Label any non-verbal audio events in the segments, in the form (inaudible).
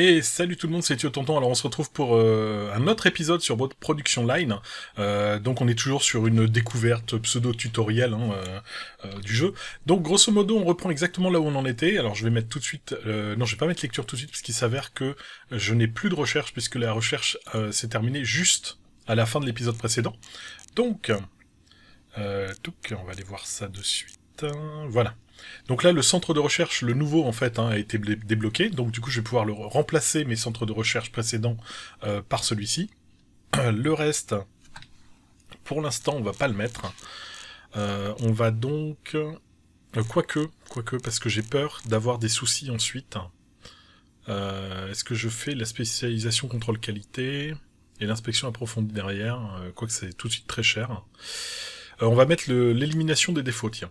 Et salut tout le monde, c'est Thio Tonton. Alors on se retrouve pour euh, un autre épisode sur votre production line. Euh, donc on est toujours sur une découverte pseudo-tutoriel hein, euh, du jeu. Donc grosso modo, on reprend exactement là où on en était. Alors je vais mettre tout de suite... non, je vais pas mettre lecture tout de suite puisqu'il s'avère que je n'ai plus de recherche puisque la recherche s'est terminée juste à la fin de l'épisode précédent. Donc, donc, on va aller voir ça de suite. Voilà. Donc là, le centre de recherche, le nouveau en fait, hein, a été débloqué. Donc du coup, je vais pouvoir le remplacer mes centres de recherche précédents euh, par celui-ci. (clears throat) Le reste, pour l'instant, on va pas le mettre. Euh, on va donc... Euh, quoique, quoique, parce que j'ai peur d'avoir des soucis ensuite. Est-ce que je fais la spécialisation contrôle qualité et l'inspection approfondie derrière Quoique c'est tout de suite très cher. on va mettre l'élimination des défauts, tiens.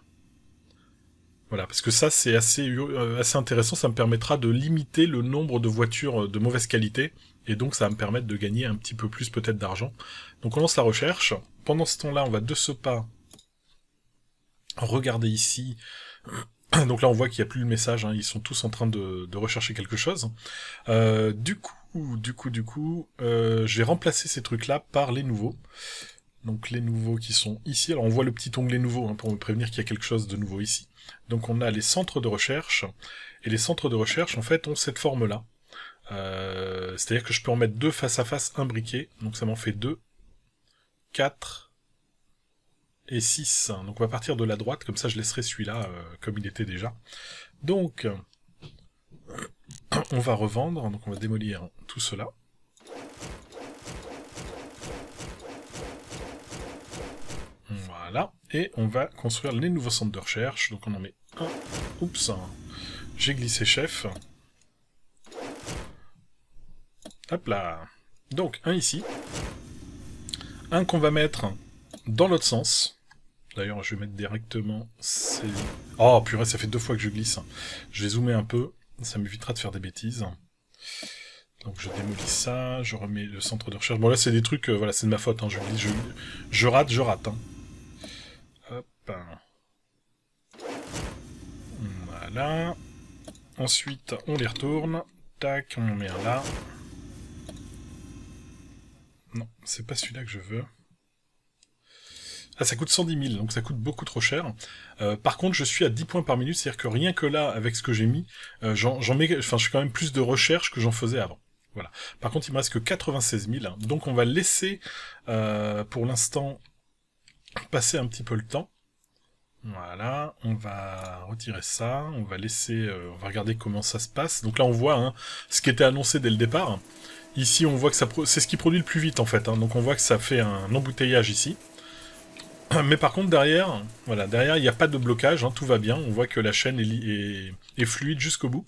Voilà, parce que ça, c'est assez, euh, assez intéressant. Ça me permettra de limiter le nombre de voitures euh, de mauvaise qualité. Et donc, ça va me permettre de gagner un petit peu plus peut-être d'argent. Donc, on lance la recherche. Pendant ce temps-là, on va de ce pas regarder ici. (clears throat) Donc là, on voit qu'il n'y a plus le message. Hein. Ils sont tous en train de, rechercher quelque chose. Euh, du coup, du coup, du coup, j'ai remplacé ces trucs-là par les nouveaux. Donc les nouveaux qui sont ici. Alors on voit le petit onglet nouveau hein, pour me prévenir qu'il y a quelque chose de nouveau ici. Donc on a les centres de recherche. Et les centres de recherche, en fait, ont cette forme-là. Euh, c'est-à-dire que je peux en mettre deux face à face imbriqués. Donc ça m'en fait deux, quatre et six. Donc on va partir de la droite, comme ça je laisserai celui-là euh, comme il était déjà. Donc (coughs) on va revendre, donc on va démolir tout cela. et on va construire les nouveaux centres de recherche. Donc on en met un. Oups, j'ai glissé chef. Hop là. Donc un ici. Un qu'on va mettre dans l'autre sens. D'ailleurs, je vais mettre directement ces... Oh purée, ça fait deux fois que je glisse. Je vais zoomer un peu, ça m'évitera de faire des bêtises. Donc je démolis ça, je remets le centre de recherche. Bon là c'est des trucs, euh, voilà c'est de ma faute, hein. je glisse, je, je rate, je rate. Hein. Voilà. Ensuite, on les retourne. Tac, on en met un là. Non, c'est pas celui-là que je veux. Ah, ça coûte 110 000, donc ça coûte beaucoup trop cher. Euh, par contre, je suis à 10 points par minute, c'est-à-dire que rien que là, avec ce que j'ai mis, euh, j'en mets, enfin, je suis quand même plus de recherche que j'en faisais avant. Voilà. Par contre, il me reste que 96 000, hein. donc on va laisser, euh, pour l'instant, passer un petit peu le temps. Voilà, on va retirer ça, on va laisser, euh, on va regarder comment ça se passe. Donc là on voit hein, ce qui était annoncé dès le départ. Ici on voit que c'est ce qui produit le plus vite en fait, hein. donc on voit que ça fait un embouteillage ici. (clears throat) Mais par contre derrière, voilà, derrière il n'y a pas de blocage, hein, tout va bien, on voit que la chaîne est, fluide jusqu'au bout.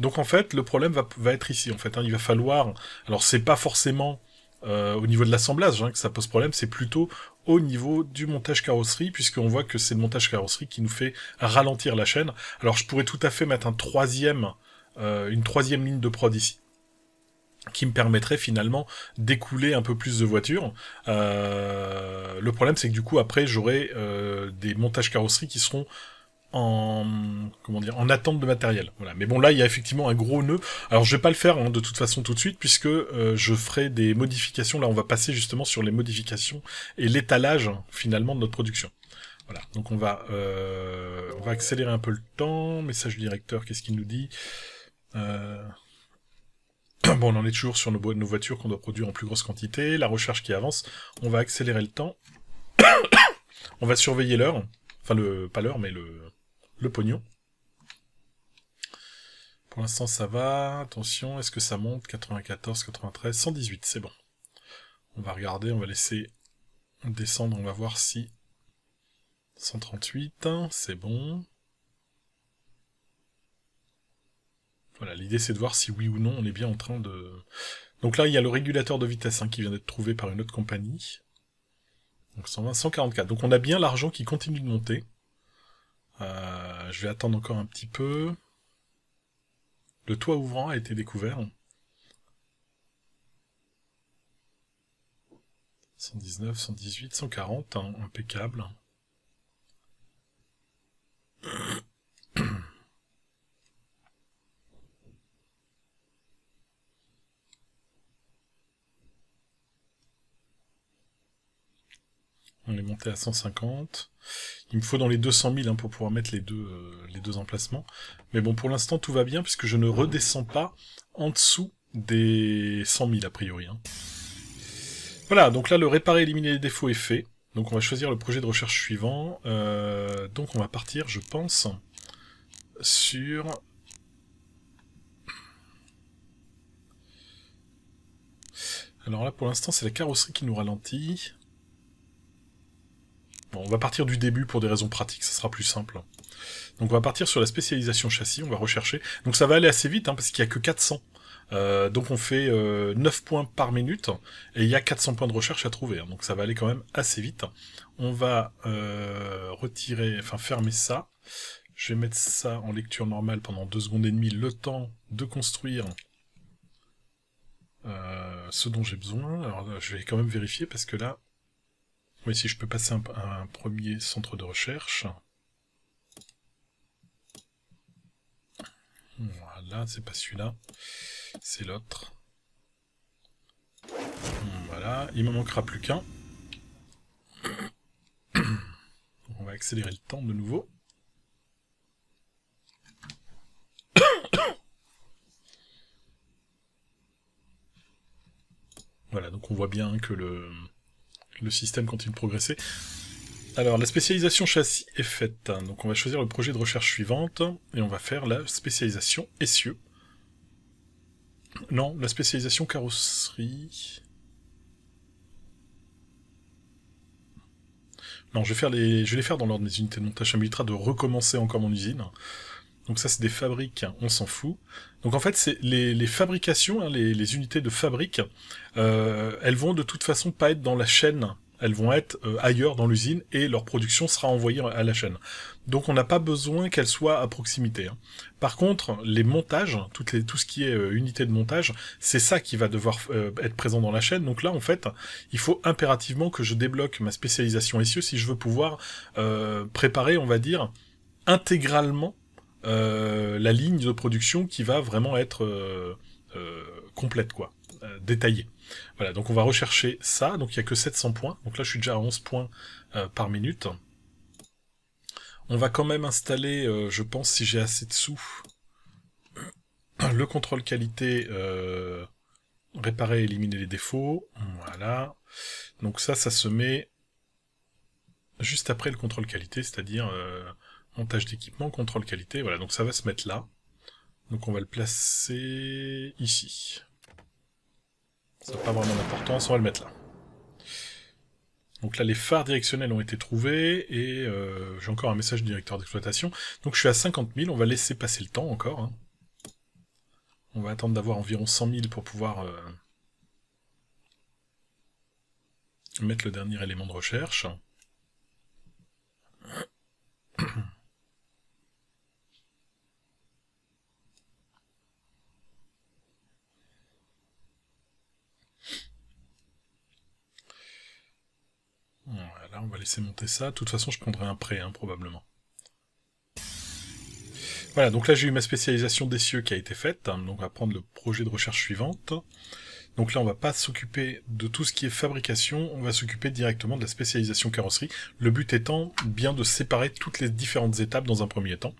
Donc en fait le problème va, être ici en fait, il va falloir, alors c'est pas forcément... Euh, au niveau de l'assemblage que ça pose problème, c'est plutôt au niveau du montage carrosserie, puisqu'on voit que c'est le montage carrosserie qui nous fait ralentir la chaîne. Alors je pourrais tout à fait mettre un troisième, euh, une troisième ligne de prod ici qui me permettrait finalement d'écouler un peu plus de voitures. Euh, le problème c'est que du coup après j'aurai euh, des montages carrosserie qui seront en comment dire en attente de matériel. Voilà. Mais bon là il y a effectivement un gros nœud. Alors je vais pas le faire hein, de toute façon tout de suite puisque euh, je ferai des modifications. Là on va passer justement sur les modifications et l'étalage finalement de notre production. Voilà. Donc on va euh, on va accélérer un peu le temps. Message directeur qu'est-ce qu'il nous dit euh, (clears throat) Bon, on en est toujours sur nos, nos voitures qu'on doit produire en plus grosse quantité, la recherche qui avance, on va accélérer le temps, (coughs) on va surveiller l'heure, enfin le pas l'heure mais le le pognon. Pour l'instant, ça va. Attention, est-ce que ça monte 94, 93, 118, c'est bon. On va regarder, on va laisser descendre, on va voir si... 138, hein, c'est bon. Voilà, l'idée c'est de voir si oui ou non on est bien en train de... Donc là, il y a le régulateur de vitesse hein, qui vient d'être trouvé par une autre compagnie. Donc 120, 144. Donc on a bien l'argent qui continue de monter je vais attendre encore un petit peu. Le toit ouvrant a été découvert. 119, 118, 140, impeccable. On est monté à 150. Il me faut dans les 200 000 hein, pour pouvoir mettre les deux, euh, les deux emplacements. Mais bon, pour l'instant, tout va bien, puisque je ne redescends pas en dessous des 100 000, a priori. Hein. Voilà, donc là, le réparer, éliminer les défauts est fait. Donc on va choisir le projet de recherche suivant. Euh, donc on va partir, je pense, sur... Alors là, pour l'instant, c'est la carrosserie qui nous ralentit. Bon, on va partir du début pour des raisons pratiques, ça sera plus simple. Donc on va partir sur la spécialisation châssis, on va rechercher. Donc ça va aller assez vite, hein, parce qu'il n'y a que 400. Euh, donc on fait 9 euh, points par minute, et il y a 400 points de recherche à trouver. Hein. donc ça va aller quand même assez vite. On va euh, retirer, enfin fermer ça. Je vais mettre ça en lecture normale pendant 2 secondes et demie, le temps de construire ce dont j'ai besoin. Alors je vais quand même vérifier, parce que là, oui, si je peux passer un, un premier centre de recherche. Voilà, c'est pas celui-là, c'est l'autre. Voilà, il me manquera plus qu'un. (coughs) On va accélérer le temps de nouveau. (coughs) Voilà, donc on voit bien que le, le système continue de progresser. Alors, la spécialisation châssis est faite. Donc, on va choisir le projet de recherche suivante et on va faire la spécialisation essieu. Non, la spécialisation carrosserie. Non, je vais, faire les... je vais les faire dans l'ordre des unités de montage. Ça de recommencer encore mon usine. Donc ça, c'est des fabriques, hein, on s'en fout. Donc en fait, c'est les, les, fabrications, hein, les, les, unités de fabrique, euh, elles vont de toute façon pas être dans la chaîne. Elles vont être euh, ailleurs dans l'usine et leur production sera envoyée à la chaîne. Donc on n'a pas besoin qu'elles soient à proximité. Hein. Par contre, les montages, toutes les, tout ce qui est euh, unité de montage, c'est ça qui va devoir être présent dans la chaîne. Donc là, en fait, il faut impérativement que je débloque ma spécialisation SEO si je veux pouvoir préparer, on va dire, intégralement euh, la ligne de production qui va vraiment être euh, euh, complète, quoi, détaillée. Voilà, donc on va rechercher ça, donc il n'y a que 700 points, donc là je suis déjà à 11 points par minute. On va quand même installer, je pense, si j'ai assez de sous, (clears throat) le contrôle qualité, euh, réparer, éliminer les défauts. Voilà. Donc ça, ça se met juste après le contrôle qualité, c'est-à-dire montage d'équipement, contrôle qualité, voilà, donc ça va se mettre là. Donc on va le placer ici. Ça n'a pas vraiment d'importance, on va le mettre là. Donc là, les phares directionnels ont été trouvés, et euh, j'ai encore un message du directeur d'exploitation. Donc je suis à 50 000, on va laisser passer le temps encore. Hein. On va attendre d'avoir environ 100 000 pour pouvoir euh, mettre le dernier élément de recherche. laisser monter ça. De toute façon, je prendrai un prêt, hein, probablement. Voilà, donc là j'ai eu ma spécialisation des cieux qui a été faite, hein, donc on va prendre le projet de recherche suivante. Donc là on va pas s'occuper de tout ce qui est fabrication, on va s'occuper directement de la spécialisation carrosserie, le but étant bien de séparer toutes les différentes étapes dans un premier temps.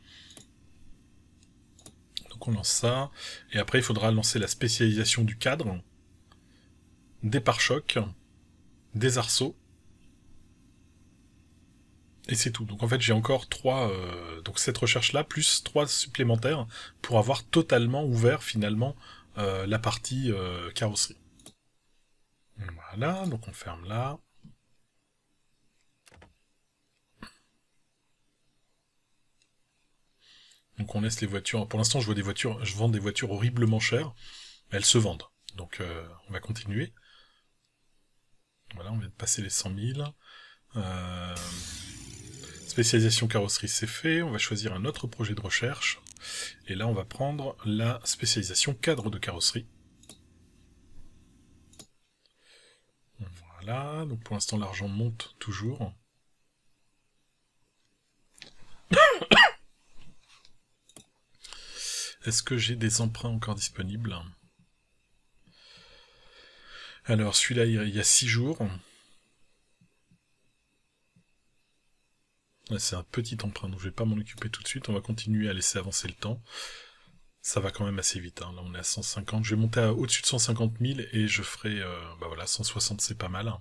Donc on lance ça, et après il faudra lancer la spécialisation du cadre, des pare-chocs, des arceaux, et c'est tout. Donc en fait, j'ai encore trois, euh, donc cette recherche-là, plus trois supplémentaires pour avoir totalement ouvert finalement euh, la partie euh, carrosserie. Voilà, donc on ferme là. Donc on laisse les voitures. Pour l'instant, je vois des voitures, je vends des voitures horriblement chères, elles se vendent. Donc on va continuer. Voilà, on vient de passer les 100 000. Euh... Spécialisation carrosserie, c'est fait. On va choisir un autre projet de recherche. Et là, on va prendre la spécialisation cadre de carrosserie. Voilà, donc pour l'instant, l'argent monte toujours. (coughs) Est-ce que j'ai des emprunts encore disponibles Alors, celui-là, il y a 6 jours. C'est un petit emprunt, donc je ne vais pas m'en occuper tout de suite. On va continuer à laisser avancer le temps. Ça va quand même assez vite. Hein. Là, on est à 150. Je vais monter au-dessus de 150 000 et je ferai... Euh, bah voilà, 160, c'est pas mal.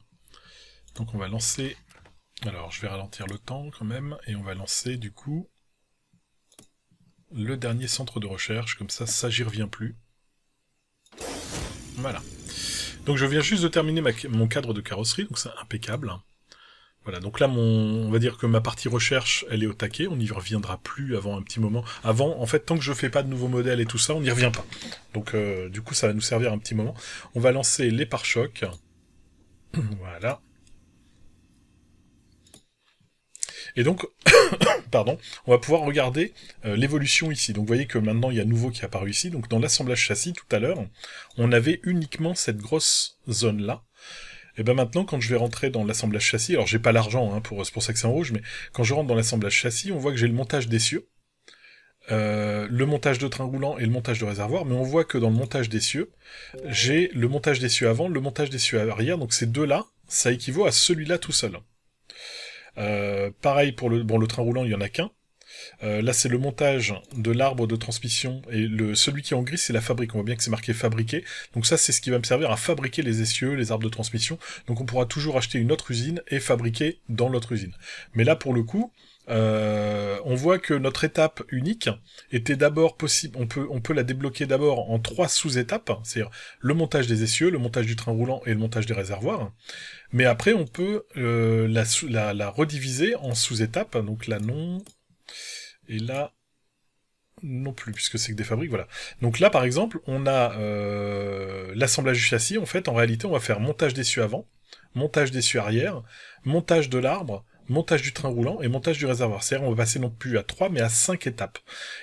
Donc on va lancer... Alors, je vais ralentir le temps quand même. Et on va lancer, du coup, le dernier centre de recherche. Comme ça, ça, j'y reviens plus. Voilà. Donc je viens juste de terminer mon cadre de carrosserie, donc c'est impeccable. Voilà, donc là, mon, on va dire que ma partie recherche, elle est au taquet. On n'y reviendra plus avant un petit moment. Avant, en fait, tant que je fais pas de nouveaux modèles et tout ça, on n'y revient pas. Donc, euh, du coup, ça va nous servir un petit moment. On va lancer les pare-chocs. (clears throat) voilà. Et donc, (coughs) pardon, on va pouvoir regarder euh, l'évolution ici. Donc vous voyez que maintenant il y a nouveau qui est apparu ici. Donc dans l'assemblage châssis tout à l'heure, on avait uniquement cette grosse zone là et eh ben maintenant, quand je vais rentrer dans l'assemblage châssis, alors j'ai pas l'argent hein, pour, c'est pour ça que c'est en rouge, mais quand je rentre dans l'assemblage châssis, on voit que j'ai le montage d'essieu, euh, le montage de train roulant et le montage de réservoir, mais on voit que dans le montage d'essieu, j'ai le montage cieux avant, le montage d'essieu arrière, donc ces deux-là, ça équivaut à celui-là tout seul. Euh, pareil pour le, bon, le train roulant, il y en a qu'un. Euh, là, c'est le montage de l'arbre de transmission. Et le, celui qui est en gris, c'est la fabrique. On voit bien que c'est marqué fabriqué. Donc ça, c'est ce qui va me servir à fabriquer les essieux, les arbres de transmission. Donc on pourra toujours acheter une autre usine et fabriquer dans l'autre usine. Mais là, pour le coup, euh, on voit que notre étape unique était d'abord possible, on peut, on peut la débloquer d'abord en trois sous-étapes, c'est-à-dire le montage des essieux, le montage du train roulant et le montage des réservoirs. Mais après, on peut euh, la, la, rediviser en sous-étapes, donc la non, et là, non plus, puisque c'est que des fabriques, voilà. Donc là, par exemple, on a euh, l'assemblage du châssis. En fait, en réalité, on va faire montage dessus avant, montage dessus arrière, montage de l'arbre, montage du train roulant et montage du réservoir. C'est-à-dire, on va passer non plus à 3, mais à 5 étapes.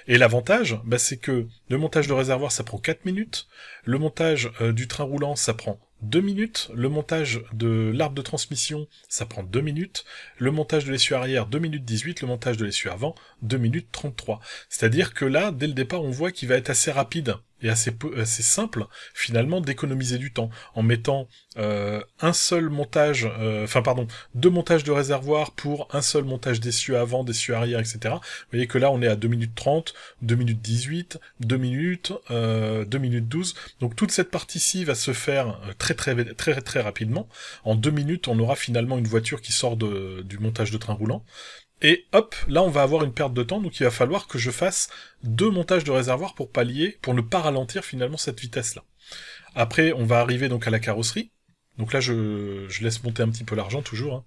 Et l'avantage, bah, c'est que le montage de réservoir, ça prend 4 minutes. Le montage euh, du train roulant, ça prend 2 minutes. Le montage de l'arbre de transmission, ça prend 2 minutes. Le montage de l'essieu arrière, 2 minutes 18. Le montage de l'essieu avant, 2 minutes 33. C'est-à-dire que là, dès le départ, on voit qu'il va être assez rapide et assez, assez simple, finalement, d'économiser du temps en mettant euh, un seul montage, euh, enfin, pardon, deux montages de réservoir pour un seul montage d'essieu avant, d'essieu arrière, etc. Vous voyez que là, on est à 2 minutes 30, 2 minutes 18, 2 minutes, euh, 2 minutes 12. Donc, toute cette partie-ci va se faire euh, très très très très rapidement. En deux minutes, on aura finalement une voiture qui sort de, du montage de train roulant. Et hop, là on va avoir une perte de temps, donc il va falloir que je fasse deux montages de réservoir pour pallier, pour ne pas ralentir finalement cette vitesse-là. Après, on va arriver donc à la carrosserie. Donc là, je, je laisse monter un petit peu l'argent toujours. Hein.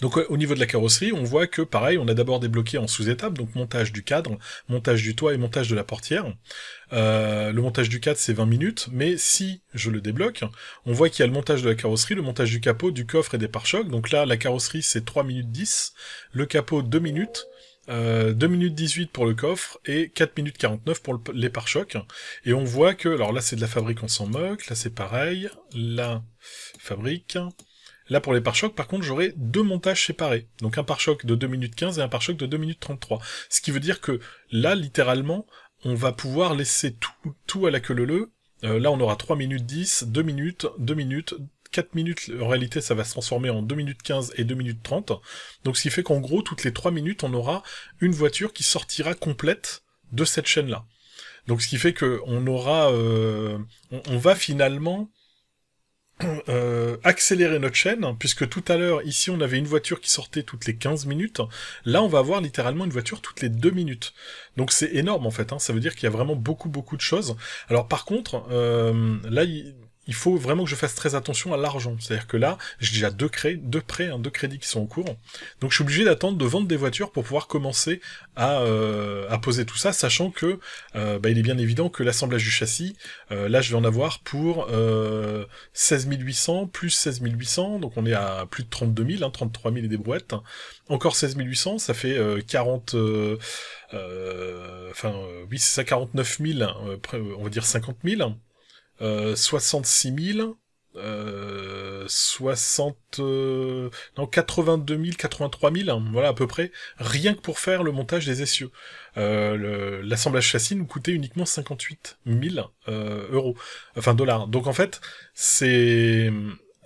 Donc au niveau de la carrosserie, on voit que pareil, on a d'abord débloqué en sous-étapes, donc montage du cadre, montage du toit et montage de la portière. Euh, le montage du cadre c'est 20 minutes, mais si je le débloque, on voit qu'il y a le montage de la carrosserie, le montage du capot, du coffre et des pare-chocs. Donc là la carrosserie c'est 3 minutes 10, le capot 2 minutes, euh, 2 minutes 18 pour le coffre et 4 minutes 49 pour les pare-chocs. Et on voit que, alors là c'est de la fabrique, on s'en moque, là c'est pareil, la fabrique, Là, pour les pare-chocs, par contre, j'aurai deux montages séparés. Donc un pare-choc de 2 minutes 15 et un pare-choc de 2 minutes 33. Ce qui veut dire que là, littéralement, on va pouvoir laisser tout, tout à la queue leu euh, là, on aura 3 minutes 10, 2 minutes, 2 minutes, 4 minutes, en réalité ça va se transformer en 2 minutes 15 et 2 minutes 30. Donc ce qui fait qu'en gros, toutes les 3 minutes, on aura une voiture qui sortira complète de cette chaîne-là. Donc ce qui fait qu'on aura... Euh, on, va finalement euh, euh, accélérer notre chaîne, hein, puisque tout à l'heure, ici, on avait une voiture qui sortait toutes les 15 minutes. Là, on va avoir littéralement une voiture toutes les 2 minutes. Donc c'est énorme, en fait. Hein. ça veut dire qu'il y a vraiment beaucoup, beaucoup de choses. Alors par contre, euh, là, il faut vraiment que je fasse très attention à l'argent. C'est-à-dire que là, j'ai déjà deux, cré... deux prêts, hein, deux crédits qui sont en cours. Donc je suis obligé d'attendre de vendre des voitures pour pouvoir commencer à, euh, à poser tout ça, sachant que euh, bah, il est bien évident que l'assemblage du châssis, euh, là je vais en avoir pour 16 800 plus 16 800, donc on est à plus de 32 000, 33 000 et des brouettes. Encore 16 800, ça fait 40... Enfin, oui, c'est ça, 49 000, hein, on va dire 50 000. 66 000, euh, 60, euh, euh, non 82 000, 83 000, voilà à peu près, rien que pour faire le montage des essieux. Euh, l'assemblage châssis nous coûtait uniquement 58 000 euros, enfin dollars. Donc en fait, c'est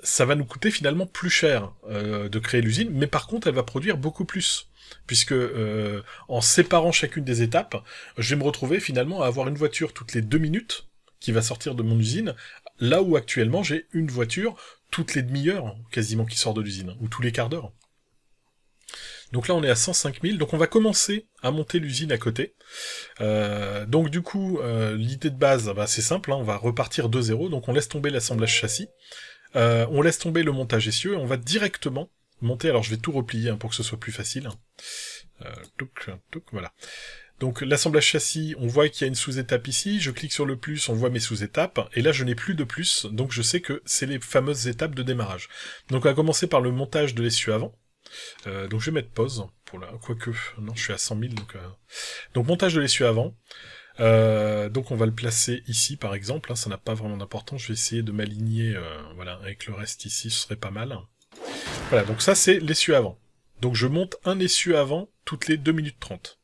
ça va nous coûter finalement plus cher de créer l'usine, mais par contre, elle va produire beaucoup plus puisque en séparant chacune des étapes, je vais me retrouver finalement à avoir une voiture toutes les deux minutes qui va sortir de mon usine, là où actuellement j'ai une voiture toutes les demi-heures, quasiment, qui sort de l'usine, ou tous les quarts d'heure. Donc là, on est à 105 000. Donc on va commencer à monter l'usine à côté. Euh, donc du coup, euh, l'idée de base, bah, c'est simple. Hein. on va repartir de zéro. Donc on laisse tomber l'assemblage châssis. Euh, on laisse tomber le montage essieu. Et on va directement monter. Alors je vais tout replier hein, pour que ce soit plus facile. donc, voilà. Donc l'assemblage châssis, on voit qu'il y a une sous-étape ici, je clique sur le plus, on voit mes sous-étapes, et là je n'ai plus de plus, donc je sais que c'est les fameuses étapes de démarrage. Donc on va commencer par le montage de l'essuie avant. Euh, donc je vais mettre pause, pour là, quoique, non je suis à 100 000, euh. donc... montage de l'essuie avant. Euh, donc on va le placer ici par exemple, hein, ça n'a pas vraiment d'importance, je vais essayer de m'aligner voilà, avec le reste ici, ce serait pas mal. Voilà, donc ça c'est l'essuie avant. Donc je monte un essu avant toutes les 2 minutes 30.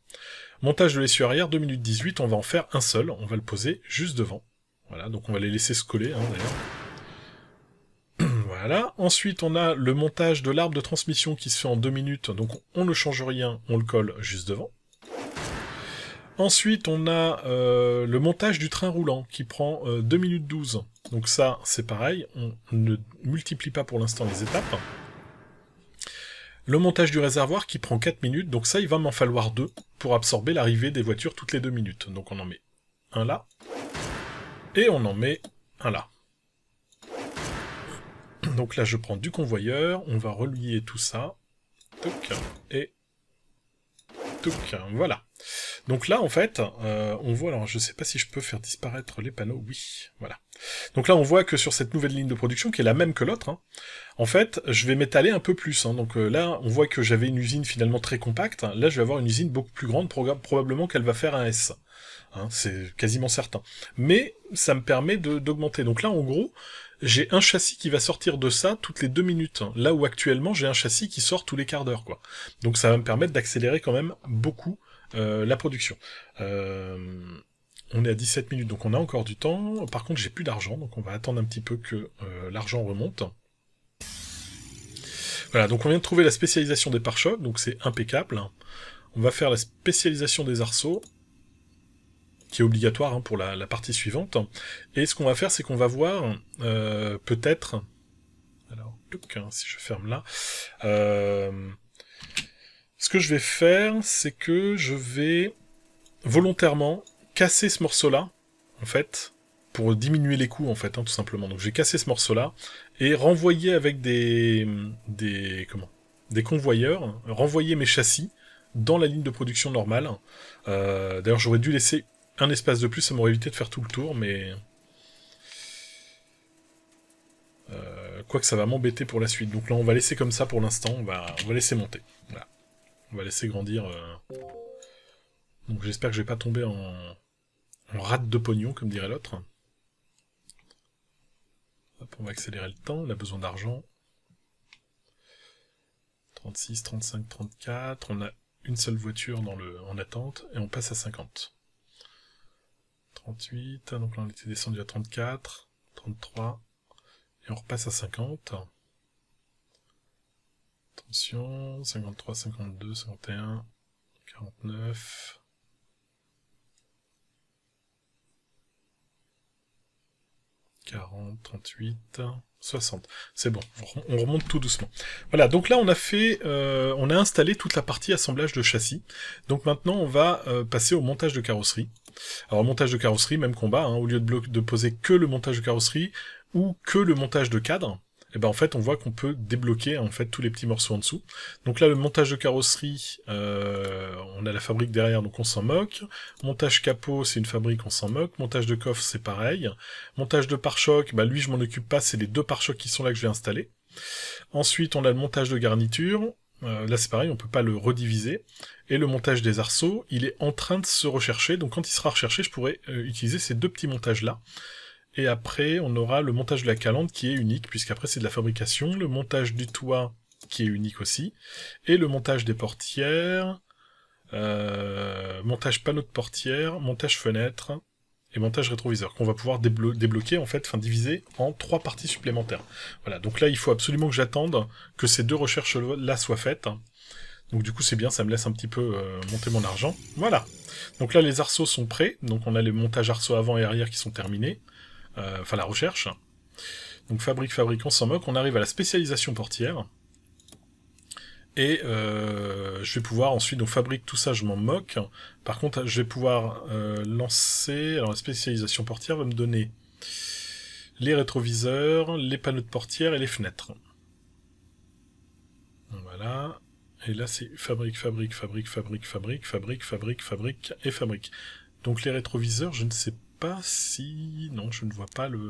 Montage de l'essieu arrière, 2 minutes 18, on va en faire un seul, on va le poser juste devant. Voilà, donc on va les laisser se coller, hein, d'ailleurs. (clears throat) voilà, ensuite on a le montage de l'arbre de transmission qui se fait en 2 minutes, donc on ne change rien, on le colle juste devant. Ensuite, on a euh, le montage du train roulant qui prend 2 euh, minutes 12. Donc ça, c'est pareil, on ne multiplie pas pour l'instant les étapes. Le montage du réservoir qui prend 4 minutes, donc ça il va m'en falloir 2 pour absorber l'arrivée des voitures toutes les 2 minutes. Donc on en met un là, et on en met un là. Donc là je prends du convoyeur, on va relier tout ça, et tout. voilà. Donc là, en fait, euh, on voit, alors je sais pas si je peux faire disparaître les panneaux, oui, voilà. Donc là, on voit que sur cette nouvelle ligne de production, qui est la même que l'autre, hein, en fait, je vais m'étaler un peu plus. Hein. Donc euh, là, on voit que j'avais une usine finalement très compacte. Là, je vais avoir une usine beaucoup plus grande, probablement qu'elle va faire un S. Hein, c'est quasiment certain. Mais ça me permet d'augmenter. Donc là, en gros, j'ai un châssis qui va sortir de ça toutes les deux minutes. Là où actuellement, j'ai un châssis qui sort tous les quarts d'heure, quoi. Donc ça va me permettre d'accélérer quand même beaucoup euh, la production. Euh, on est à 17 minutes, donc on a encore du temps. Par contre, j'ai plus d'argent, donc on va attendre un petit peu que euh, l'argent remonte. Voilà, donc on vient de trouver la spécialisation des pare-chocs, donc c'est impeccable. On va faire la spécialisation des arceaux, qui est obligatoire hein, pour la, partie suivante. Et ce qu'on va faire, c'est qu'on va voir, peut-être... Alors, hein, si je ferme là... Ce que je vais faire, c'est que je vais volontairement casser ce morceau-là, en fait, pour diminuer les coûts, en fait, hein, tout simplement. Donc j'ai cassé ce morceau-là, et renvoyé avec des... des... comment des convoyeurs, renvoyer mes châssis dans la ligne de production normale. Euh, d'ailleurs, j'aurais dû laisser un espace de plus, ça m'aurait évité de faire tout le tour, mais... Euh, quoi que ça va m'embêter pour la suite. Donc là, on va laisser comme ça pour l'instant, va, on va laisser monter on va laisser grandir. Euh. Donc j'espère que je vais pas tomber en, rate de pognon, comme dirait l'autre. on va accélérer le temps, on a besoin d'argent. 36, 35, 34, on a une seule voiture dans le, en attente, et on passe à 50. 38, ah, donc là on était descendu à 34, 33, et on repasse à 50. Attention, 53, 52, 51, 49. 40, 38, 60. C'est bon, on remonte tout doucement. Voilà, donc là on a fait, euh, on a installé toute la partie assemblage de châssis. Donc maintenant on va euh, passer au montage de carrosserie. Alors montage de carrosserie, même combat, hein, au lieu de, de poser que le montage de carrosserie ou que le montage de cadre, et eh ben en fait on voit qu'on peut débloquer en fait tous les petits morceaux en dessous. Donc là le montage de carrosserie, euh, on a la fabrique derrière donc on s'en moque. Montage capot c'est une fabrique on s'en moque. Montage de coffre c'est pareil. Montage de pare-choc, bah, lui je m'en occupe pas, c'est les deux pare-chocs qui sont là que je vais installer. Ensuite on a le montage de garniture. Euh, là c'est pareil, on peut pas le rediviser. Et le montage des arceaux, il est en train de se rechercher, donc quand il sera recherché, je pourrai euh, utiliser ces deux petits montages là. Et après, on aura le montage de la calandre qui est unique, puisqu'après c'est de la fabrication, le montage du toit qui est unique aussi, et le montage des portières, euh, montage panneau de portière, montage fenêtre, et montage rétroviseur, qu'on va pouvoir débloquer, en fait, enfin diviser en trois parties supplémentaires. Voilà, donc là, il faut absolument que j'attende que ces deux recherches-là soient faites. Donc du coup, c'est bien, ça me laisse un petit peu euh, monter mon argent. Voilà. Donc là, les arceaux sont prêts, donc on a les montages arceaux avant et arrière qui sont terminés. Euh, enfin la recherche. Donc fabrique, fabrique, on s'en moque. On arrive à la spécialisation portière. Et euh, je vais pouvoir ensuite, donc fabrique tout ça, je m'en moque. Par contre, je vais pouvoir euh, lancer, alors la spécialisation portière va me donner les rétroviseurs, les panneaux de portière et les fenêtres. Voilà. Et là, c'est fabrique, fabrique, fabrique, fabrique, fabrique, fabrique, fabrique, fabrique et fabrique. Donc les rétroviseurs, je ne sais pas si... Non, je ne vois pas le...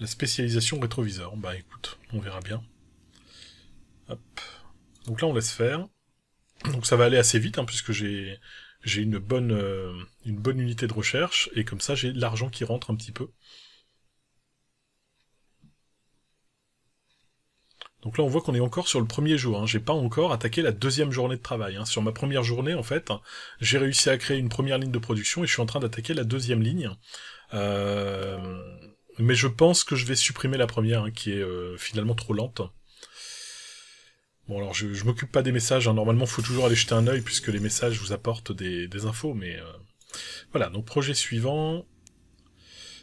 La spécialisation rétroviseur. Bah écoute, on verra bien. Donc là, on laisse faire. Donc ça va aller assez vite, hein, puisque j'ai j'ai une bonne euh, une bonne unité de recherche et comme ça j'ai l'argent qui rentre un petit peu. Donc là, on voit qu'on est encore sur le premier jour. Hein. J'ai pas encore attaqué la deuxième journée de travail. Hein. Sur ma première journée, en fait, j'ai réussi à créer une première ligne de production et je suis en train d'attaquer la deuxième ligne. Euh, mais je pense que je vais supprimer la première, hein, qui est euh, finalement trop lente. Bon, alors je, je m'occupe pas des messages. Hein. Normalement, faut toujours aller jeter un œil puisque les messages vous apportent des, infos. Mais euh, voilà. Donc projet suivant.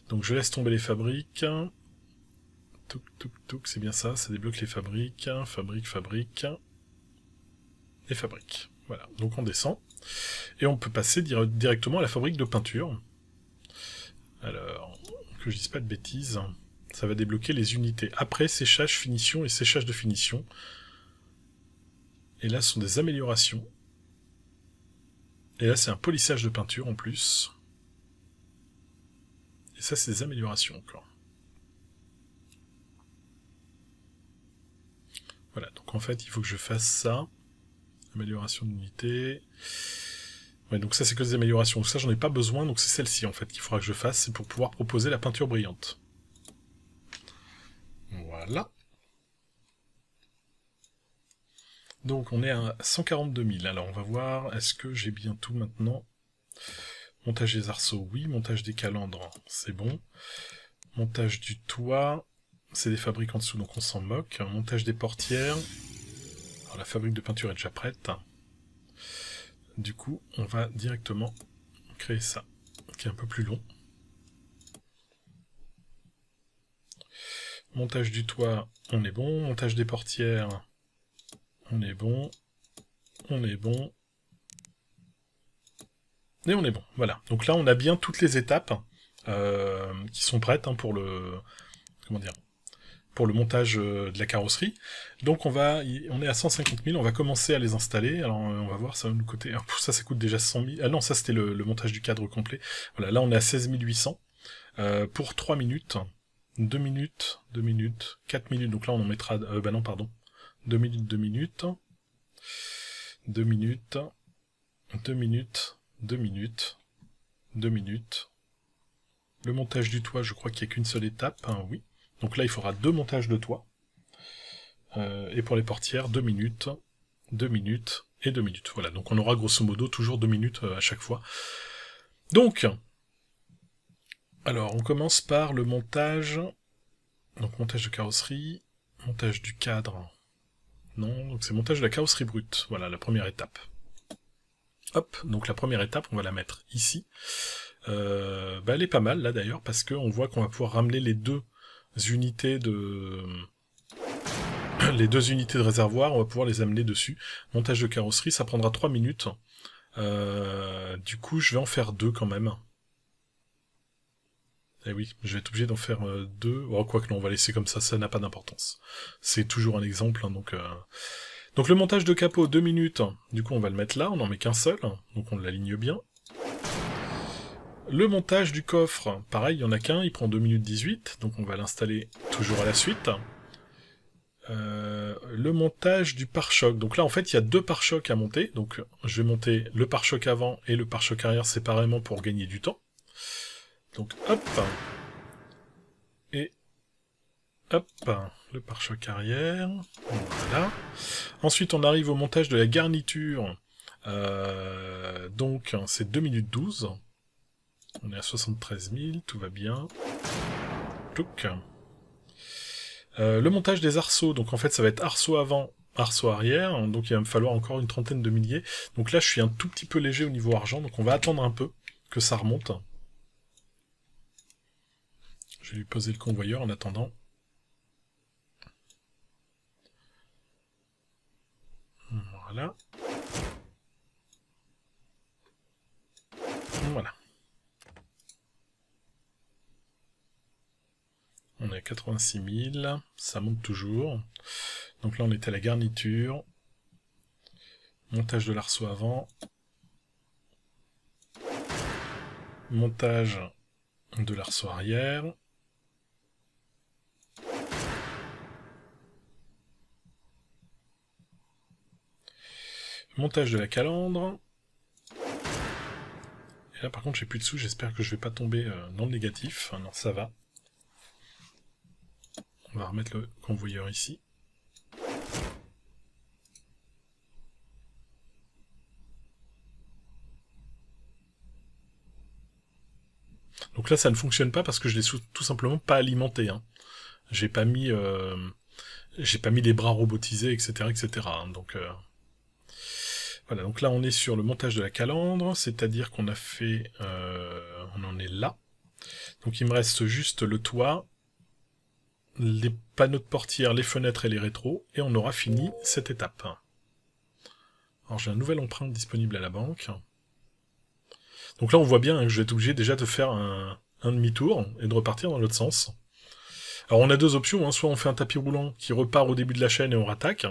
Donc je laisse tomber les fabriques. Touc, c'est bien ça, ça débloque les fabriques, hein, fabrique, fabrique, et hein. fabrique. Voilà, donc on descend, et on peut passer directement à la fabrique de peinture. Alors, que je dise pas de bêtises, ça va débloquer les unités. Après, séchage, finition et séchage de finition. Et là, ce sont des améliorations. Et là, c'est un polissage de peinture en plus. Et ça, c'est des améliorations encore. Donc en fait, il faut que je fasse ça. Amélioration d'unité. Ouais, donc ça c'est que des améliorations. Donc, Ça j'en ai pas besoin, donc c'est celle-ci en fait qu'il faudra que je fasse. C'est pour pouvoir proposer la peinture brillante. Voilà. Donc on est à 142 000. Alors on va voir, est-ce que j'ai bien tout maintenant Montage des arceaux, oui. Montage des calandres, c'est bon. Montage du toit. C'est des fabriques en dessous, donc on s'en moque. Montage des portières. Alors la fabrique de peinture est déjà prête. Du coup, on va directement créer ça, qui est un peu plus long. Montage du toit, on est bon. Montage des portières, on est bon. On est bon. Et on est bon, voilà. Donc là, on a bien toutes les étapes euh, qui sont prêtes hein, pour le... Comment dire pour le montage euh, de la carrosserie. Donc on va, on est à 150 000, on va commencer à les installer. Alors euh, on va voir, ça va nous coûter. ça, ça coûte déjà 100 000. Ah non, ça c'était le, montage du cadre complet. Voilà, là on est à 16 800 euh, pour 3 minutes, 2 minutes, 2 minutes, 4 minutes. Donc là on en mettra, bah non pardon, 2 minutes, 2 minutes, 2 minutes, 2 minutes, 2 minutes, 2 minutes. Le montage du toit, je crois qu'il n'y a qu'une seule étape, hein, oui. Donc là, il faudra deux montages de toit. Euh, et pour les portières, deux minutes, deux minutes et deux minutes. Voilà, donc on aura grosso modo toujours deux minutes euh, à chaque fois. Donc, alors on commence par le montage. Donc montage de carrosserie, montage du cadre. Non, donc c'est montage de la carrosserie brute. Voilà, la première étape. Hop, donc la première étape, on va la mettre ici. Euh, bah, elle est pas mal là d'ailleurs parce qu'on voit qu'on va pouvoir ramener les deux unités de... (clears throat) les deux unités de réservoir, on va pouvoir les amener dessus. Montage de carrosserie, ça prendra 3 minutes. Euh, du coup, je vais en faire deux quand même. Eh oui, je vais être obligé d'en faire euh, deux. Oh, quoi que non, on va laisser comme ça, ça n'a pas d'importance. C'est toujours un exemple, hein, donc... Euh. Donc le montage de capot, deux minutes. Du coup, on va le mettre là, on n'en met qu'un seul, donc on l'aligne bien. Le montage du coffre, pareil, il y en a qu'un, il prend 2 minutes 18, donc on va l'installer toujours à la suite. Euh, le montage du pare-choc. Donc là, en fait, il y a deux pare-chocs à monter. Donc je vais monter le pare-choc avant et le pare-choc arrière séparément pour gagner du temps. Donc hop Et hop Le pare-choc arrière. Voilà. Ensuite, on arrive au montage de la garniture. Euh, donc c'est 2 minutes 12. On est à 73 000, tout va bien. Euh, le montage des arceaux, donc en fait ça va être arceau avant, arceau arrière, donc il va me falloir encore une trentaine de milliers. Donc là je suis un tout petit peu léger au niveau argent, donc on va attendre un peu que ça remonte. Je vais lui poser le convoyeur en attendant. Voilà. Voilà. On est à 86 000, ça monte toujours. Donc là on est à la garniture, montage de l'arceau avant, montage de l'arceau arrière, montage de la calandre, et là par contre j'ai plus de sous, j'espère que je vais pas tomber euh, dans le négatif, non ça va. On va remettre le convoyeur ici. Donc là, ça ne fonctionne pas parce que je l'ai tout simplement pas alimenté. Hein. J'ai pas mis, euh, j'ai pas mis les bras robotisés, etc., etc. Hein. Donc euh, voilà. Donc là, on est sur le montage de la calandre, c'est-à-dire qu'on a fait, euh, on en est là. Donc il me reste juste le toit les panneaux de portière, les fenêtres et les rétros, et on aura fini cette étape. Alors j'ai un nouvel empreinte disponible à la banque. Donc là on voit bien que je vais être obligé déjà de faire un, demi-tour et de repartir dans l'autre sens. Alors on a deux options, hein. soit on fait un tapis roulant qui repart au début de la chaîne et on rattaque,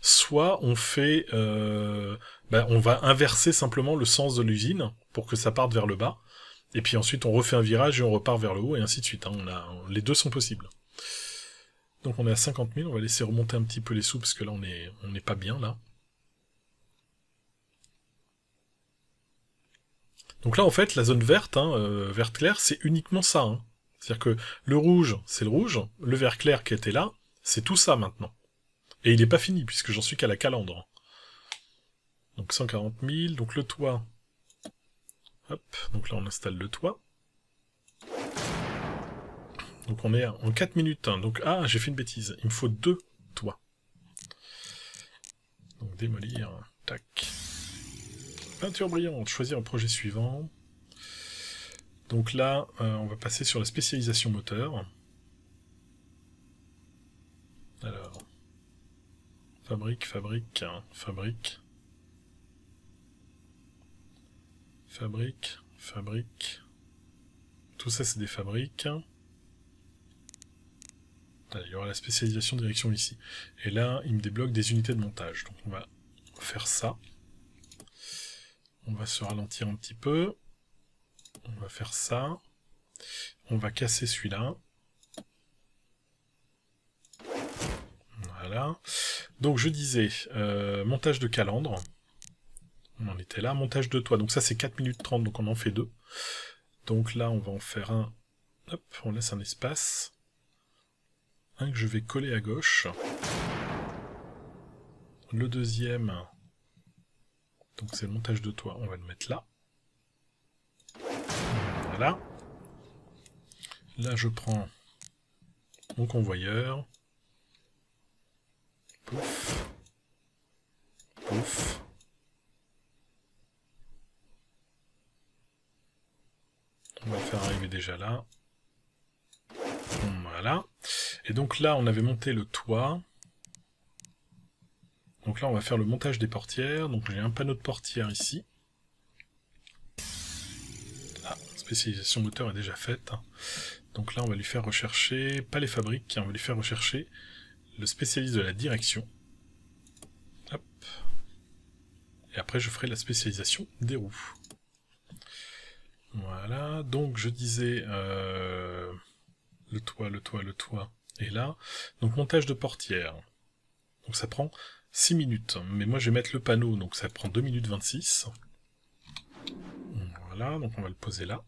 soit on fait, euh, bah, on va inverser simplement le sens de l'usine pour que ça parte vers le bas, et puis ensuite on refait un virage et on repart vers le haut et ainsi de suite. Hein. les deux sont possibles. Donc on est à 50 000, on va laisser remonter un petit peu les sous parce que là on on n'est pas bien là. Donc là en fait la zone verte, hein, euh, verte claire, c'est uniquement ça. Hein. C'est-à-dire que le rouge, c'est le rouge, le vert clair qui était là, c'est tout ça maintenant. Et il n'est pas fini, puisque j'en suis qu'à la calandre. Donc 140 000, donc le toit. Hop, donc là on installe le toit. Donc on est en 4 minutes. Hein. Donc, ah, j'ai fait une bêtise. Il me faut deux toits. Donc démolir. Tac. Peinture brillante. Choisir le projet suivant. Donc là, euh, on va passer sur la spécialisation moteur. Alors. Fabrique, fabrique, hein. fabrique. Fabrique, fabrique. Tout ça, c'est des fabriques. Il y aura la spécialisation direction ici. Et là, il me débloque des unités de montage. Donc on va faire ça. On va se ralentir un petit peu. On va faire ça. On va casser celui-là. Voilà. Donc je disais, euh, montage de calandre. On en était là. Montage de toit. Donc ça c'est 4 minutes 30, donc on en fait deux. Donc là on va en faire un. Hop, on laisse un espace. Un hein, que je vais coller à gauche. Le deuxième, donc c'est le montage de toit, on va le mettre là. Voilà. Là, je prends mon convoyeur. Pouf. Pouf. On va le faire arriver déjà là. Voilà. Et donc là, on avait monté le toit. Donc là, on va faire le montage des portières. Donc j'ai un panneau de portière ici. La ah, spécialisation moteur est déjà faite. Hein. Donc là, on va lui faire rechercher, pas les fabriques, hein, on va lui faire rechercher le spécialiste de la direction. Hop. Et après, je ferai la spécialisation des roues. Voilà, donc je disais euh, le toit, le toit, le toit. Et là, donc montage de portière. Donc ça prend 6 minutes. Mais moi je vais mettre le panneau, donc ça prend 2 minutes 26. Voilà, donc on va le poser là.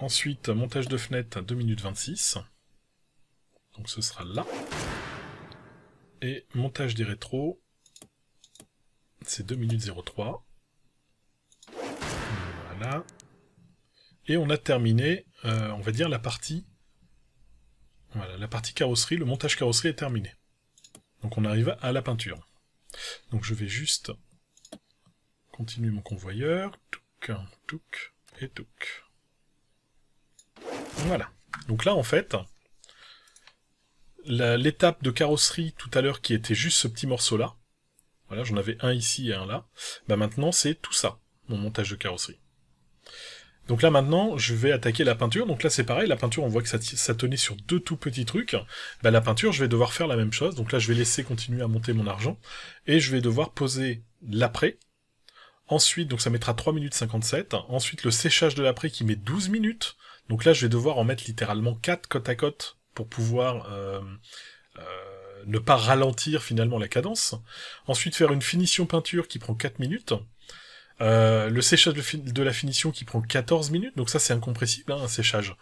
Ensuite, montage de fenêtre 2 minutes 26. Donc ce sera là. Et montage des rétros, c'est 2 minutes 03. Voilà. Et on a terminé, euh, on va dire, la partie... Voilà, la partie carrosserie, le montage carrosserie est terminé. Donc on arrive à la peinture. Donc je vais juste continuer mon convoyeur. Touc, touc et touc. Voilà. Donc là, en fait, l'étape de carrosserie tout à l'heure qui était juste ce petit morceau-là, voilà, j'en avais un ici et un là, bah maintenant c'est tout ça, mon montage de carrosserie. Donc là maintenant, je vais attaquer la peinture. Donc là c'est pareil, la peinture, on voit que ça, tenait sur deux tout petits trucs. Bah, la peinture, je vais devoir faire la même chose. Donc là, je vais laisser continuer à monter mon argent. Et je vais devoir poser l'après. Ensuite, donc ça mettra 3 minutes 57. Ensuite, le séchage de l'après qui met 12 minutes. Donc là, je vais devoir en mettre littéralement 4 côte à côte pour pouvoir... Euh, euh, ne pas ralentir finalement la cadence. Ensuite faire une finition peinture qui prend 4 minutes. Euh, le séchage de, la finition qui prend 14 minutes, donc ça c'est incompressible, hein, un séchage.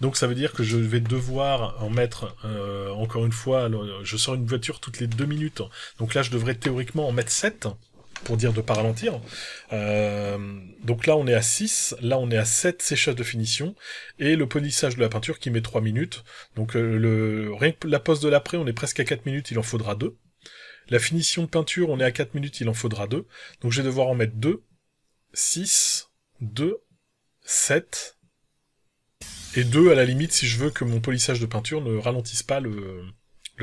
Donc ça veut dire que je vais devoir en mettre, euh, encore une fois, je sors une voiture toutes les 2 minutes, donc là je devrais théoriquement en mettre 7 pour dire de pas ralentir. Euh, donc là on est à 6, là on est à 7 séchages de finition, et le polissage de la peinture qui met 3 minutes. Donc le, rien que la pose de l'après on est presque à 4 minutes, il en faudra 2. La finition de peinture on est à 4 minutes, il en faudra 2. Donc je vais devoir en mettre 2. 6, 2, 7, et 2 à la limite si je veux que mon polissage de peinture ne ralentisse pas le,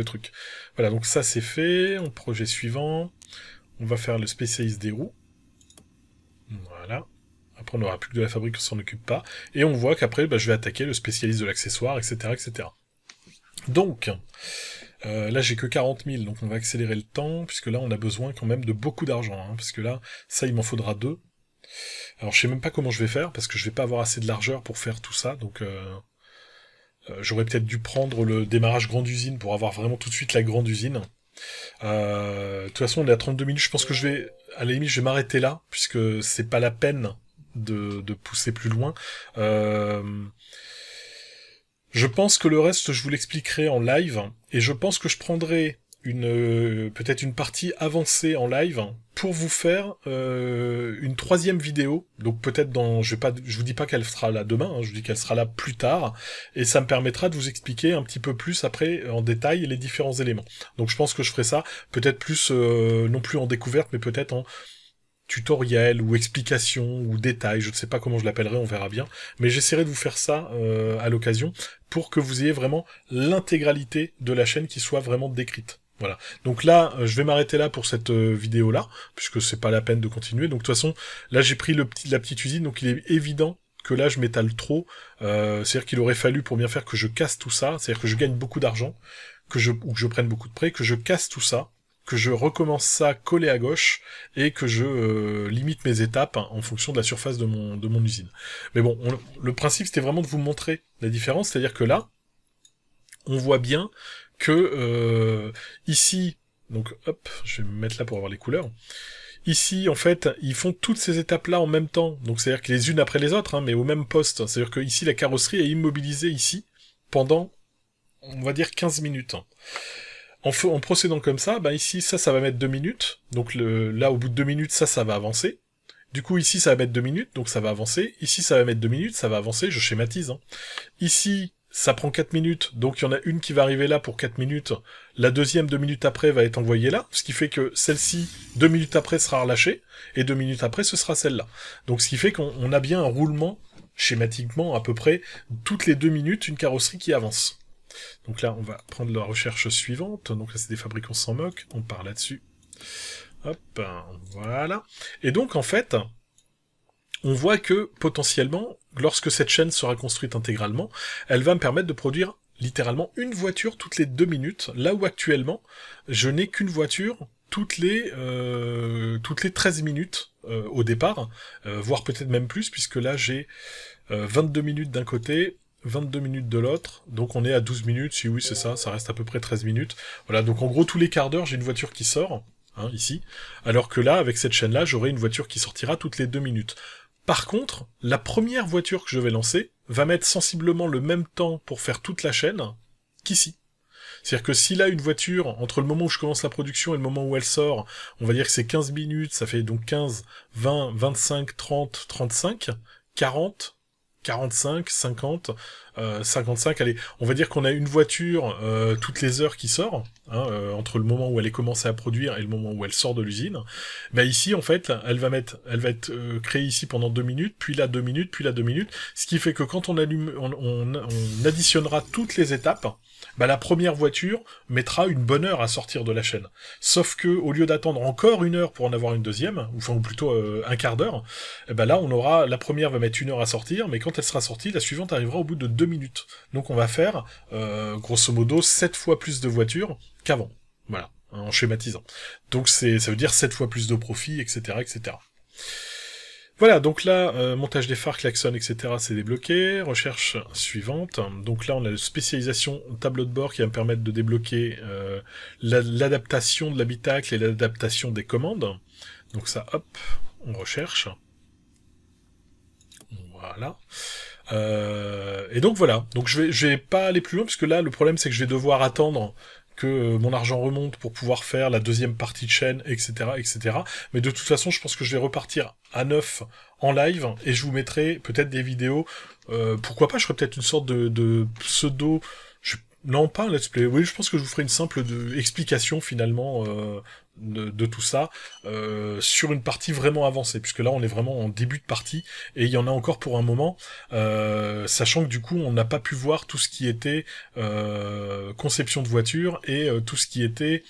truc. Voilà, donc ça c'est fait, on projet suivant, on va faire le spécialiste des roues. Voilà. Après, on n'aura plus que de la fabrique, on s'en occupe pas. Et on voit qu'après, bah, je vais attaquer le spécialiste de l'accessoire, etc., etc. Donc, euh, là, j'ai que 40 000, donc on va accélérer le temps, puisque là, on a besoin quand même de beaucoup d'argent, hein, parce que là, ça, il m'en faudra deux. Alors je sais même pas comment je vais faire parce que je vais pas avoir assez de largeur pour faire tout ça, donc euh, euh, j'aurais peut-être dû prendre le démarrage grande usine pour avoir vraiment tout de suite la grande usine. Euh, de toute façon, on est à 32 minutes. Je pense que je vais, à la limite, je vais m'arrêter là puisque c'est pas la peine de, de pousser plus loin. je pense que le reste, je vous l'expliquerai en live et je pense que je prendrai une euh, peut-être une partie avancée en live pour vous faire euh, une troisième vidéo. Donc peut-être dans je vais pas je vous dis pas qu'elle sera là demain, hein, je vous dis qu'elle sera là plus tard et ça me permettra de vous expliquer un petit peu plus après euh, en détail les différents éléments. Donc je pense que je ferai ça peut-être plus non plus en découverte mais peut-être en tutoriel ou explication ou détail, je ne sais pas comment je l'appellerai, on verra bien, mais j'essaierai de vous faire ça à l'occasion pour que vous ayez vraiment l'intégralité de la chaîne qui soit vraiment décrite. Voilà. Donc là, euh, je vais m'arrêter là pour cette euh, vidéo-là, puisque c'est pas la peine de continuer. Donc de toute façon, là j'ai pris le petit, la petite usine, donc il est évident que là je m'étale trop. Euh, c'est-à-dire qu'il aurait fallu pour bien faire que je casse tout ça, c'est-à-dire que je gagne beaucoup d'argent, que je ou que je prenne beaucoup de prêts, que je casse tout ça, que je recommence ça collé à gauche et que je limite mes étapes hein, en fonction de la surface de mon de mon usine. Mais bon, le principe c'était vraiment de vous montrer la différence, c'est-à-dire que là, on voit bien que euh, ici, donc hop, je vais me mettre là pour avoir les couleurs. Ici, en fait, ils font toutes ces étapes-là en même temps, donc c'est-à-dire que les unes après les autres, hein, mais au même poste. C'est-à-dire que ici, la carrosserie est immobilisée ici pendant, on va dire, 15 minutes. En, en procédant comme ça, ben ici, ça, ça va mettre 2 minutes. Donc le, là, au bout de 2 minutes, ça, ça va avancer. Du coup, ici, ça va mettre 2 minutes, donc ça va avancer. Ici, ça va mettre 2 minutes, ça va avancer. Je schématise. Hein. Ici, ça prend 4 minutes, donc il y en a une qui va arriver là pour 4 minutes, la deuxième 2 minutes après va être envoyée là, ce qui fait que celle-ci 2 minutes après sera relâchée, et 2 minutes après ce sera celle-là. Donc ce qui fait qu'on a bien un roulement, schématiquement à peu près, toutes les 2 minutes une carrosserie qui avance. Donc là on va prendre la recherche suivante, donc là c'est des fabricants sans moque, on part là-dessus. Hop, voilà. Et donc en fait, on voit que potentiellement lorsque cette chaîne sera construite intégralement, elle va me permettre de produire littéralement une voiture toutes les deux minutes, là où actuellement je n'ai qu'une voiture toutes les euh, toutes les 13 minutes euh, au départ, euh, voire peut-être même plus, puisque là j'ai 22 minutes d'un côté, 22 minutes de l'autre, donc on est à 12 minutes, si oui c'est ça, ça reste à peu près 13 minutes. Voilà, donc en gros tous les quarts d'heure j'ai une voiture qui sort, hein, ici, alors que là, avec cette chaîne-là, j'aurai une voiture qui sortira toutes les deux minutes. Par contre, la première voiture que je vais lancer va mettre sensiblement le même temps pour faire toute la chaîne qu'ici. C'est-à-dire que si là, une voiture, entre le moment où je commence la production et le moment où elle sort, on va dire que c'est 15 minutes, ça fait donc 15, 20, 25, 30, 35, 40, 45, 50, euh, 55, allez, on va dire qu'on a une voiture euh, toutes les heures qui sort, hein, euh, entre le moment où elle est commencée à produire et le moment où elle sort de l'usine. Mais bah, ici, en fait, elle va mettre, elle va être euh, créée ici pendant deux minutes, puis là deux minutes, puis là deux minutes, ce qui fait que quand on allume, on additionnera toutes les étapes, bah, la première voiture mettra une bonne heure à sortir de la chaîne. Sauf que au lieu d'attendre encore une heure pour en avoir une deuxième, ou enfin ou plutôt euh, un quart d'heure, bah là on aura la première va mettre une heure à sortir, mais quand elle sera sortie, la suivante arrivera au bout de deux minutes. Donc on va faire euh, grosso modo sept fois plus de voitures qu'avant. Voilà, hein, en schématisant. Donc c'est ça veut dire sept fois plus de profit, etc., etc. Voilà, donc là, euh, montage des phares, klaxon, etc. c'est débloqué. Recherche suivante. Donc là, on a spécialisation tableau de bord qui va me permettre de débloquer euh, l'adaptation de l'habitacle et l'adaptation des commandes. Donc ça, hop, on recherche. Voilà. Euh, et donc voilà. Donc je vais, je vais pas aller plus loin parce que là, le problème c'est que je vais devoir attendre euh, mon argent remonte pour pouvoir faire la deuxième partie de chaîne, etc., etc. Mais de toute façon, je pense que je vais repartir à neuf en live et je vous mettrai peut-être des vidéos. Euh, pourquoi pas Je ferai peut-être une sorte de, pseudo. Non, pas un let's play. Oui, je pense que je vous ferai une simple de... explication finalement euh, de, tout ça euh, sur une partie vraiment avancée, puisque là on est vraiment en début de partie et il y en a encore pour un moment, euh, sachant que du coup on n'a pas pu voir tout ce qui était euh, conception de voiture et tout ce qui était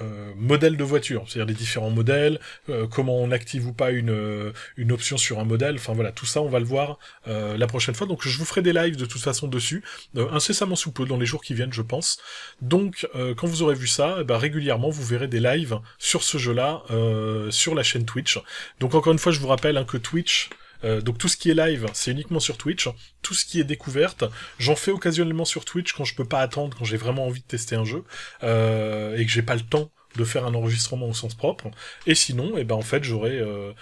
euh, modèle de voiture, c'est-à-dire les différents modèles, euh, comment on active ou pas une, euh, une option sur un modèle, enfin voilà, tout ça on va le voir la prochaine fois, donc je vous ferai des lives de toute façon dessus, incessamment sous peu, dans les jours qui viennent je pense, donc quand vous aurez vu ça, eh ben, régulièrement vous verrez des lives sur ce jeu-là, sur la chaîne Twitch, donc encore une fois je vous rappelle hein, que Twitch, euh, donc tout ce qui est live, c'est uniquement sur Twitch. Tout ce qui est découverte, j'en fais occasionnellement sur Twitch quand je peux pas attendre, quand j'ai vraiment envie de tester un jeu euh, et que j'ai pas le temps de faire un enregistrement au sens propre. Et sinon, eh ben en fait, j'aurai euh,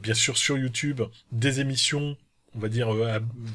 bien sûr sur YouTube des émissions on va dire,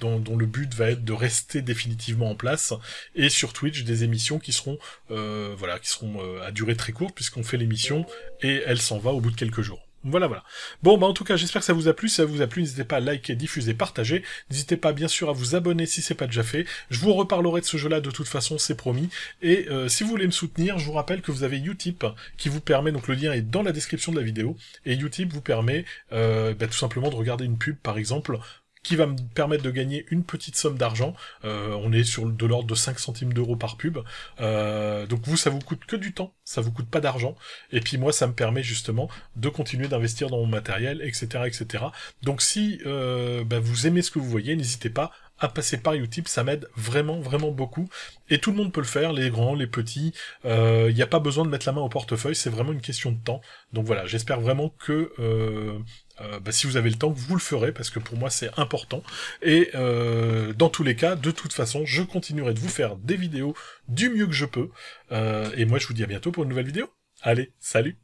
dont, le but va être de rester définitivement en place, et sur Twitch des émissions qui seront, euh, voilà, qui seront à durée très courte puisqu'on fait l'émission et elle s'en va au bout de quelques jours. Voilà, voilà. Bon, bah en tout cas, j'espère que ça vous a plu. Si ça vous a plu, n'hésitez pas à liker, diffuser, partager. N'hésitez pas, bien sûr, à vous abonner si c'est pas déjà fait. Je vous reparlerai de ce jeu-là de toute façon, c'est promis. Et euh, si vous voulez me soutenir, je vous rappelle que vous avez Utip qui vous permet, donc le lien est dans la description de la vidéo, et Utip vous permet euh, bah, tout simplement de regarder une pub, par exemple, qui va me permettre de gagner une petite somme d'argent. Euh, on est sur de l'ordre de 5 centimes d'euros par pub. Euh, donc vous, ça vous coûte que du temps, ça vous coûte pas d'argent. Et puis moi, ça me permet justement de continuer d'investir dans mon matériel, etc., etc. Donc si euh, bah, vous aimez ce que vous voyez, n'hésitez pas à passer par Utip, ça m'aide vraiment, vraiment beaucoup. Et tout le monde peut le faire, les grands, les petits. Il n'y a pas besoin de mettre la main au portefeuille, c'est vraiment une question de temps. Donc voilà, j'espère vraiment que euh, bah, si vous avez le temps, vous le ferez, parce que pour moi c'est important. Et euh, dans tous les cas, de toute façon, je continuerai de vous faire des vidéos du mieux que je peux. Euh, et moi je vous dis à bientôt pour une nouvelle vidéo. Allez, salut